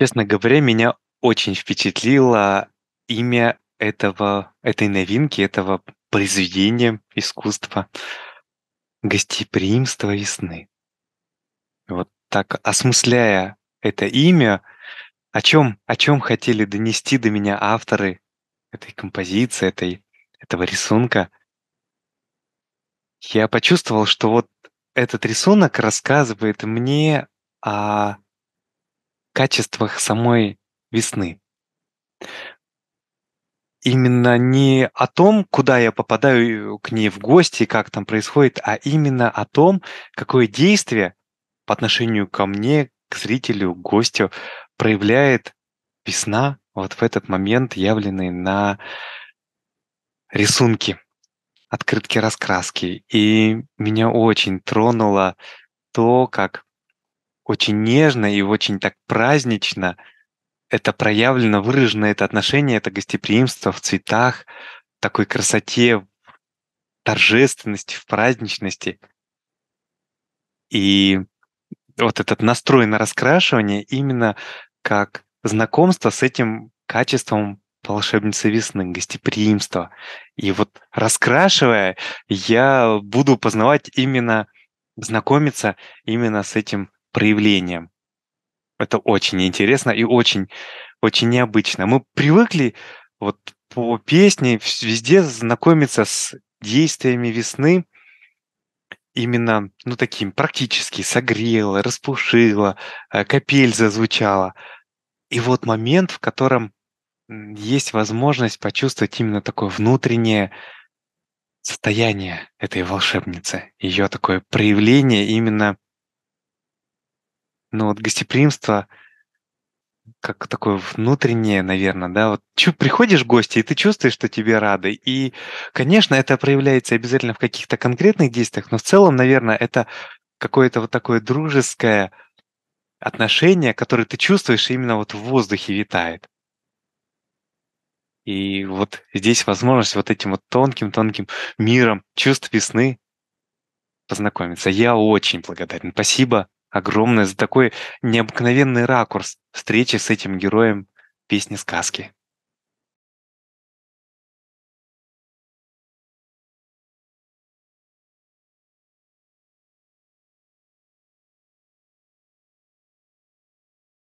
Честно говоря, меня очень впечатлило имя этого, этой новинки, этого произведения искусства «Гостеприимство весны». Вот так осмысляя это имя, о чем, о чем хотели донести до меня авторы этой композиции, этой, этого рисунка, я почувствовал, что вот этот рисунок рассказывает мне о качествах самой весны. Именно не о том, куда я попадаю к ней в гости, как там происходит, а именно о том, какое действие по отношению ко мне, к зрителю, к гостю проявляет весна вот в этот момент, явленный на рисунке, открытки раскраски. И меня очень тронуло то, как очень нежно и очень так празднично это проявлено, выражено это отношение, это гостеприимство в цветах, такой красоте, в торжественности, в праздничности. И вот этот настрой на раскрашивание именно как знакомство с этим качеством волшебницы весны, гостеприимства. И вот раскрашивая, я буду познавать именно, знакомиться именно с этим проявлением. Это очень интересно и очень, очень необычно. Мы привыкли вот по песне везде знакомиться с действиями весны, именно, ну, таким практически согрело, распушило, э, капель зазвучала. И вот момент, в котором есть возможность почувствовать именно такое внутреннее состояние этой волшебницы, ее такое проявление именно но ну, вот гостеприимство как такое внутреннее, наверное, да, вот приходишь в гости, и ты чувствуешь, что тебе рады. И, конечно, это проявляется обязательно в каких-то конкретных действиях, но в целом, наверное, это какое-то вот такое дружеское отношение, которое ты чувствуешь, именно вот в воздухе витает. И вот здесь возможность вот этим вот тонким-тонким миром чувств весны познакомиться. Я очень благодарен. Спасибо огромное за такой необыкновенный ракурс встречи с этим героем песни-сказки.